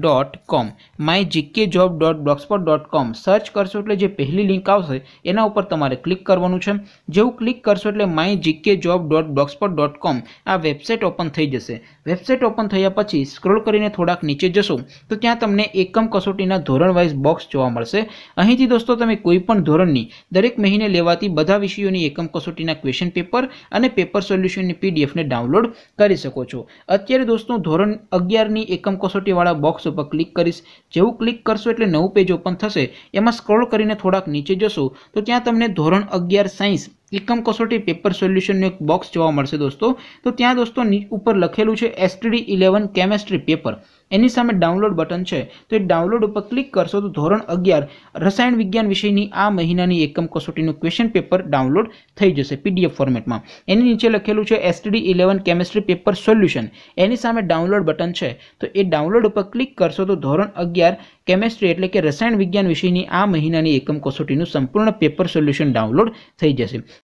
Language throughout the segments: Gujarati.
dot com my GK job dot blogspot dot com search કરશો એટલે જે પહેલી લિંક આવશે એના ઉપર તમારે ક્લિક કરવાનું છે જેવું ક્લિક કરશો એટલે my GK job dot blogspot dot com આ વેબસાઇટ ઓપન થઈ જશે વેબસાઇટ ઓપન થયા પછી સ્ક્રોલ કરીને થોડાક નીચે જશો તો ત્યાં તમને એકમ કસોટીના ધોરણ વાઇઝ બોક્સ જોવા મળશે અહીંથી દોસ્તો તમે કોઈ પણ ધોરણની દરેક મહિને લેવાતી બધા વિષયોની એકમ કસોટીના ક્વેશ્ચન પેપર અને પેપર સોલ્યુશનની પીડીએફને ડાઉનલોડ કરી શકો છો અત્યારે દોસ્તો ધોરણ અગિયારની એકમ કસોટીવાળા બોક્સ ઓપ્શન ક્લિક કરીશ જેવું ક્લિક કરશો એટલે નવું પેજ ઓપન થશે એમાં સ્ક્રોલ કરીને થોડાક નીચે જશો તો ત્યાં તમને ધોરણ અગિયાર સાયન્સ એકમ કસોટી પેપર સોલ્યુશનનું એક બોક્સ જોવા મળશે દોસ્તો તો ત્યાં દોસ્તો ઉપર લખેલું છે એસટીડી ઇલેવન કેમેસ્ટ્રી પેપર એની સામે ડાઉનલોડ બટન છે તો એ ડાઉનલોડ ઉપર ક્લિક કરશો તો ધોરણ અગિયાર રસાયણ વિજ્ઞાન વિષયની આ મહિનાની એકમ કસોટીનું ક્વેશ્ચન પેપર ડાઉનલોડ થઈ જશે પીડીએફ ફોર્મેટમાં એની નીચે લખેલું છે STD eleven chemistry paper solution એની સામે ડાઉનલોડ બટન છે તો એ ડાઉનલોડ ઉપર ક્લિક કરશો તો ધોરણ અગિયાર કેમેસ્ટ્રી એટલે કે રસાયણ વિજ્ઞાન વિષયની આ મહિનાની એકમ કસોટીનું સંપૂર્ણ પેપર સોલ્યુશન ડાઉનલોડ થઈ જશે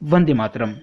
વંદે માતરમ